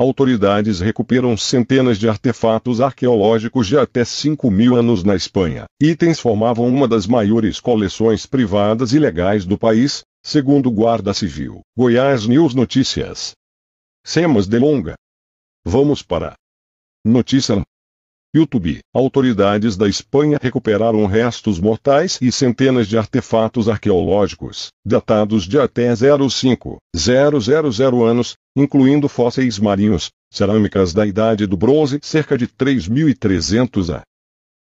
Autoridades recuperam centenas de artefatos arqueológicos de até 5 mil anos na Espanha. Itens formavam uma das maiores coleções privadas e legais do país, segundo Guarda Civil. Goiás News Notícias. Sem mais delonga. Vamos para. Notícia YouTube. Autoridades da Espanha recuperaram restos mortais e centenas de artefatos arqueológicos, datados de até 05000 anos, incluindo fósseis marinhos, cerâmicas da Idade do Bronze cerca de 3300 a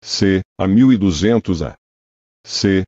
c. a 1200 a c.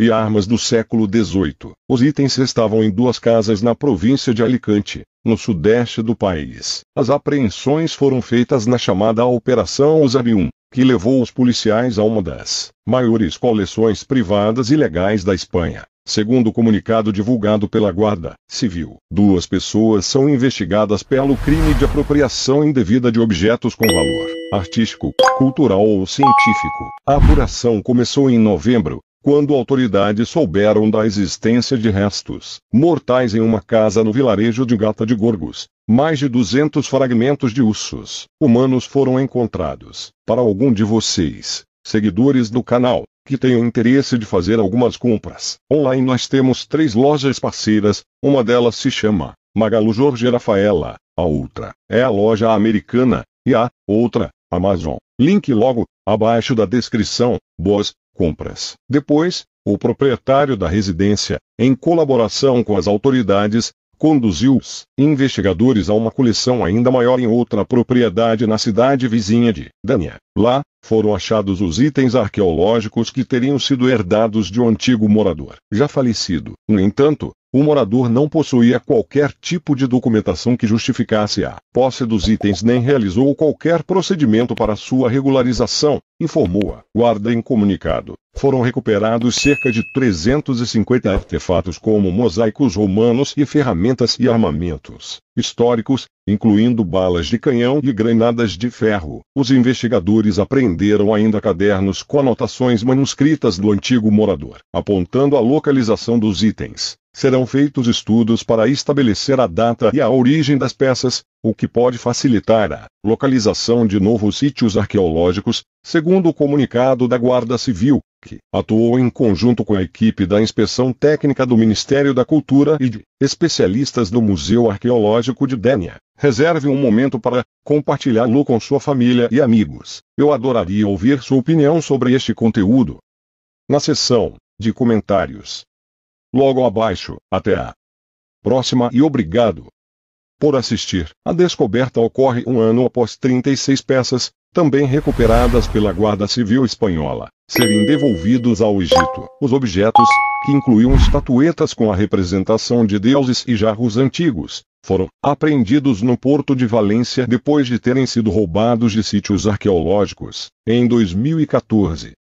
e armas do século XVIII. Os itens estavam em duas casas na província de Alicante, no sudeste do país. As apreensões foram feitas na chamada Operação Osarium, que levou os policiais a uma das maiores coleções privadas ilegais da Espanha. Segundo o comunicado divulgado pela Guarda Civil, duas pessoas são investigadas pelo crime de apropriação indevida de objetos com valor artístico, cultural ou científico. A apuração começou em novembro, quando autoridades souberam da existência de restos mortais em uma casa no vilarejo de Gata de Gorgos, mais de 200 fragmentos de ursos humanos foram encontrados. Para algum de vocês, seguidores do canal, que tenham interesse de fazer algumas compras online, nós temos três lojas parceiras, uma delas se chama Magalu Jorge Rafaela, a outra é a loja americana, e a outra Amazon. Link logo abaixo da descrição. Boas compras. Depois, o proprietário da residência, em colaboração com as autoridades, conduziu os investigadores a uma coleção ainda maior em outra propriedade na cidade vizinha de Dania. Lá, foram achados os itens arqueológicos que teriam sido herdados de um antigo morador, já falecido. No entanto, o morador não possuía qualquer tipo de documentação que justificasse a posse dos itens nem realizou qualquer procedimento para sua regularização, informou a guarda em comunicado. Foram recuperados cerca de 350 artefatos como mosaicos romanos e ferramentas e armamentos históricos, incluindo balas de canhão e granadas de ferro. Os investigadores apreenderam ainda cadernos com anotações manuscritas do antigo morador, apontando a localização dos itens. Serão feitos estudos para estabelecer a data e a origem das peças, o que pode facilitar a localização de novos sítios arqueológicos, segundo o comunicado da Guarda Civil, que atuou em conjunto com a equipe da Inspeção Técnica do Ministério da Cultura e de especialistas do Museu Arqueológico de Dénia. Reserve um momento para compartilhá-lo com sua família e amigos. Eu adoraria ouvir sua opinião sobre este conteúdo. Na seção de comentários. Logo abaixo, até a próxima e obrigado por assistir. A descoberta ocorre um ano após 36 peças, também recuperadas pela Guarda Civil Espanhola, serem devolvidos ao Egito. Os objetos, que incluíam estatuetas com a representação de deuses e jarros antigos, foram apreendidos no porto de Valência depois de terem sido roubados de sítios arqueológicos. Em 2014,